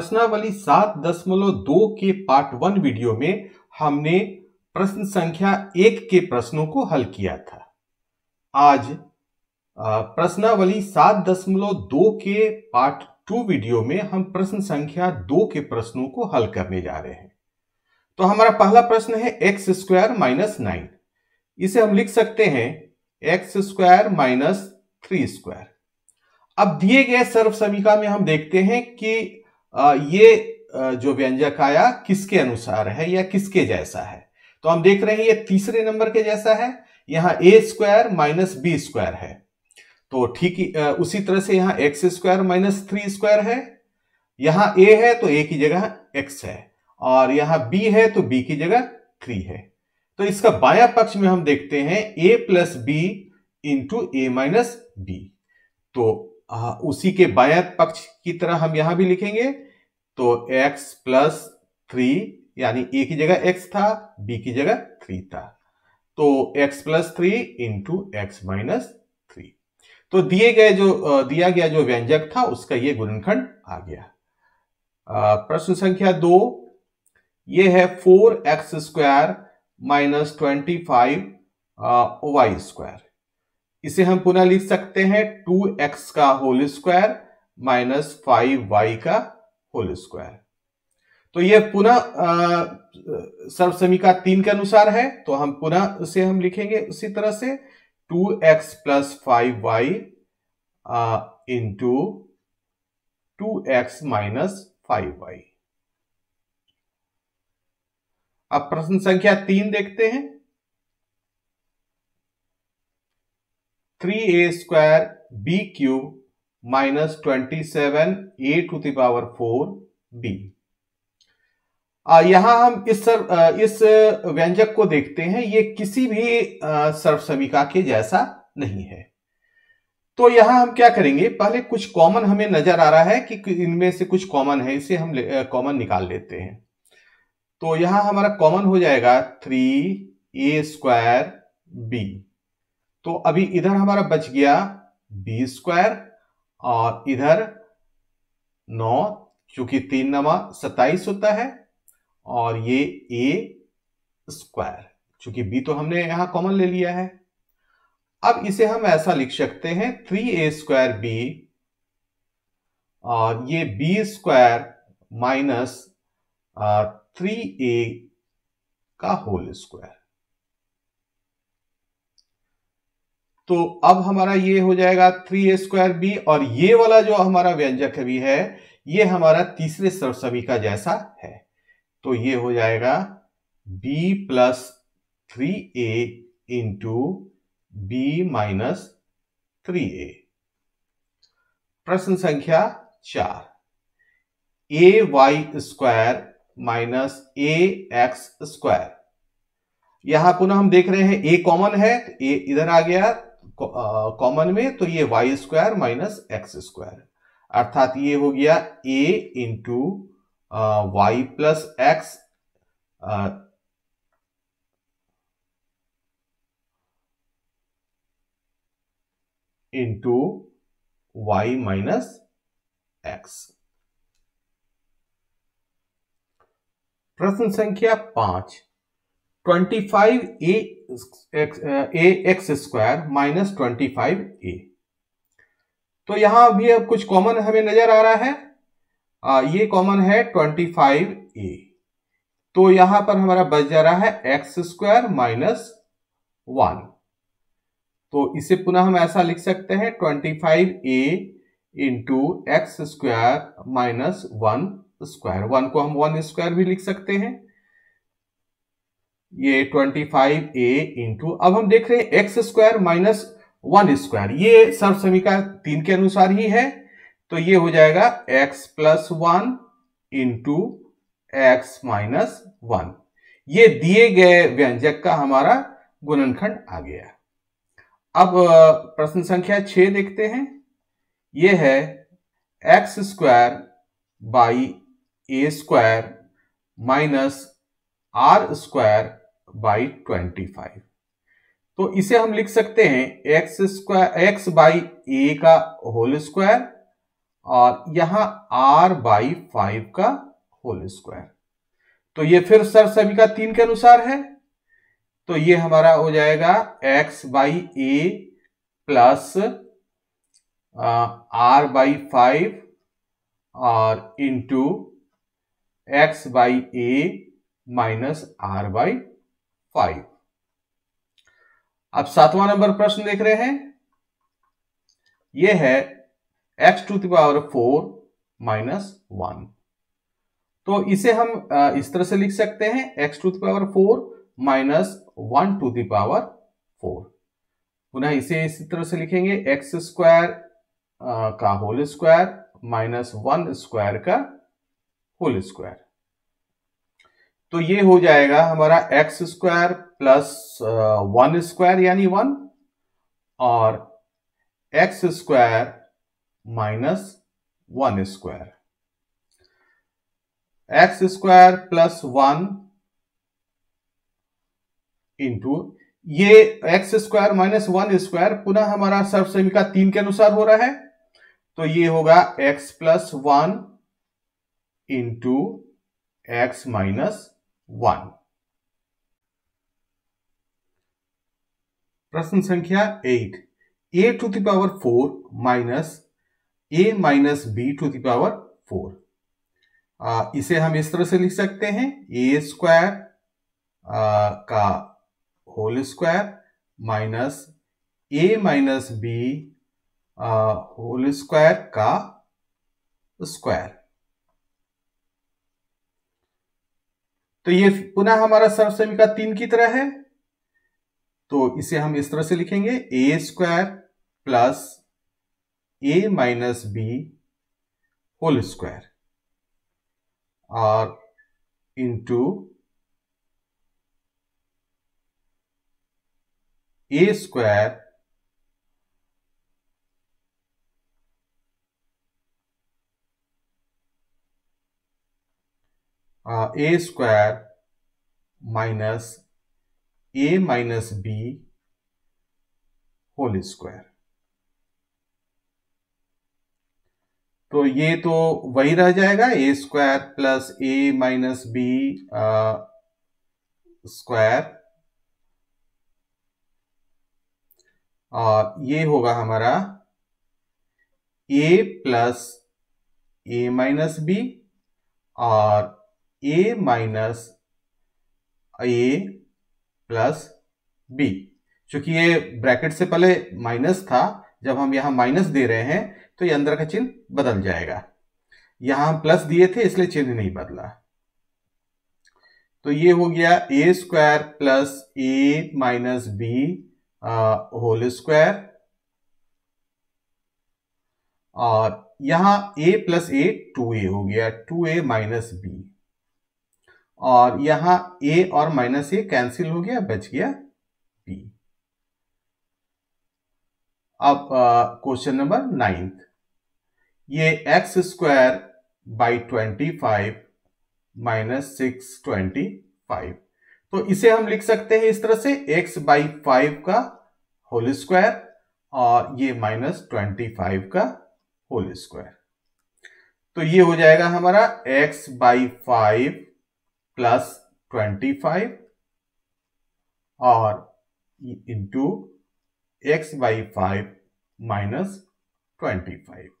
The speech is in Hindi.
प्रश्नावली सात दशमलव दो के पार्ट वन वीडियो में हमने प्रश्न संख्या एक के प्रश्नों को हल किया था आज प्रश्नावली सात दशमलव दो के पार्ट टू वीडियो में हम प्रश्न संख्या दो के प्रश्नों को हल करने जा रहे हैं तो हमारा पहला प्रश्न है एक्स स्क्वायर माइनस नाइन इसे हम लिख सकते हैं x square minus three square अब दिए गए सर्व समीका में हम देखते हैं कि ये जो व्यंजक आया किसके अनुसार है या किसके जैसा है तो हम देख रहे हैं ये तीसरे नंबर के जैसा है यहाँ a square minus b square है तो ठीक उसी तरह से यहाँ x square minus three square है यहाँ ए है तो ए की जगह एक्स है और यहाँ बी है तो बी की जगह थ्री है तो इसका बाया पक्ष में हम देखते हैं a plus b into a minus b तो उसी के बायत पक्ष की तरह हम यहां भी लिखेंगे तो x प्लस थ्री यानी ए की जगह x था b की जगह थ्री था तो x plus three into x minus three तो दिए गए जो दिया गया जो व्यंजक था उसका ये गुणनखंड आ गया प्रश्न संख्या दो ये है four x square minus twenty five y square इसे हम पुनः लिख सकते हैं टू एक्स का whole square minus five y का होल स्क्वायर तो ये पुनः सर्व समीका तीन के अनुसार है तो हम पुनः उसे हम लिखेंगे उसी तरह से two x plus five y into two x minus five y अब प्रश्न संख्या तीन देखते हैं three a square b cube minus twenty seven a to the power four b यहां हम इस सर इस व्यंजक को देखते हैं ये किसी भी सर्वसमिका के जैसा नहीं है तो यहां हम क्या करेंगे पहले कुछ कॉमन हमें नजर आ रहा है कि इनमें से कुछ कॉमन है इसे हम कॉमन निकाल लेते हैं तो यहां हमारा कॉमन हो जाएगा थ्री ए स्क्वायर बी तो अभी इधर हमारा बच गया बी स्क्वायर और इधर नौ चूंकि तीन नवा सत्ताईस होता है और ये ए स्क्वायर चूंकि बी तो हमने यहां कॉमन ले लिया है अब इसे हम ऐसा लिख सकते हैं थ्री ए स्क्वायर बी और ये b square minus three a का होल स्क्वायर तो अब हमारा ये हो जाएगा थ्री ए स्क्वायर बी और ये वाला जो हमारा व्यंजक भी है ये हमारा तीसरे सभी का जैसा है तो ये हो जाएगा b plus three a into b minus three a प्रश्न संख्या चार a y square minus a x square यहां पुनः हम देख रहे हैं ए कॉमन है ए तो इधर आ गया कॉमन में तो ये y square minus x square अर्थात ये हो गया a into y plus x into y minus x प्रश्न संख्या पांच twenty five a a x square minus twenty five a तो यहां भी अब कुछ कॉमन हमें नजर आ रहा है आ, ये कॉमन है ट्वेंटी फाइव ए तो यहां पर हमारा बच जा रहा है एक्स स्क्वायर माइनस वन तो इसे पुनः हम ऐसा लिख सकते हैं twenty five a into x square minus one square one को हम वन स्क्वायर भी लिख सकते हैं ये फाइव ए इंटू अब हम देख रहे हैं x square minus one square ये सर्व समीका तीन के अनुसार ही है तो ये हो जाएगा x plus one into x minus one ये दिए गए व्यंजक का हमारा गुणनखंड आ गया अब प्रश्न संख्या छ देखते हैं ये है x square by a square minus r square by twenty five तो इसे हम लिख सकते हैं x square x by a का होल स्क्वायर और यहां आर बाई फाइव का होल स्क्वायर तो ये फिर सर सभी का तीन के अनुसार है तो ये हमारा हो जाएगा x by a plus r by five और into x by a minus r by five अब सातवां नंबर प्रश्न देख रहे हैं ये है x to the power four minus one तो इसे हम इस तरह से लिख सकते हैं x to the power four minus one to the power four पुनः इसे इसी तरह से लिखेंगे एक्स स्क्वायर का whole square minus one square का होल स्क्वायर तो ये हो जाएगा हमारा x square plus one square यानी वन और x square minus one square x square plus one into ये x square minus one square पुनः हमारा सर्व तीन के अनुसार हो रहा है तो ये होगा x plus one into x minus one प्रश्न संख्या eight a to the power power four minus a minus b to the power power four इसे हम इस तरह से लिख सकते हैं ए स्क्वायर का whole square minus a minus b whole square का स्क्वायर तो ये पुनः हमारा सर्वसमीका तीन की तरह है तो इसे हम इस तरह से लिखेंगे a square plus a minus b whole square और into a square a square minus a minus b whole square तो ये तो वही रह जाएगा a square plus a minus b square और ये होगा हमारा a plus a minus b और a minus a plus b चूंकि ये ब्रैकेट से पहले माइनस था जब हम यहां माइनस दे रहे हैं तो ये अंदर का चिन्ह बदल जाएगा यहां प्लस दिए थे इसलिए चिन्ह नहीं बदला तो ये हो गया a square plus a minus b whole square और यहां a plus a two a हो गया टू ए माइनस बी और यहां ए और माइनस ए कैंसिल हो गया बच गया पी अब क्वेश्चन नंबर नाइन्थ ये x square by twenty five minus six twenty five तो इसे हम लिख सकते हैं इस तरह से x बाई फाइव का होल स्क्वायर और ये माइनस ट्वेंटी फाइव का होल स्क्वायर तो ये हो जाएगा हमारा x by five plus 25 or into x by 5 minus 25.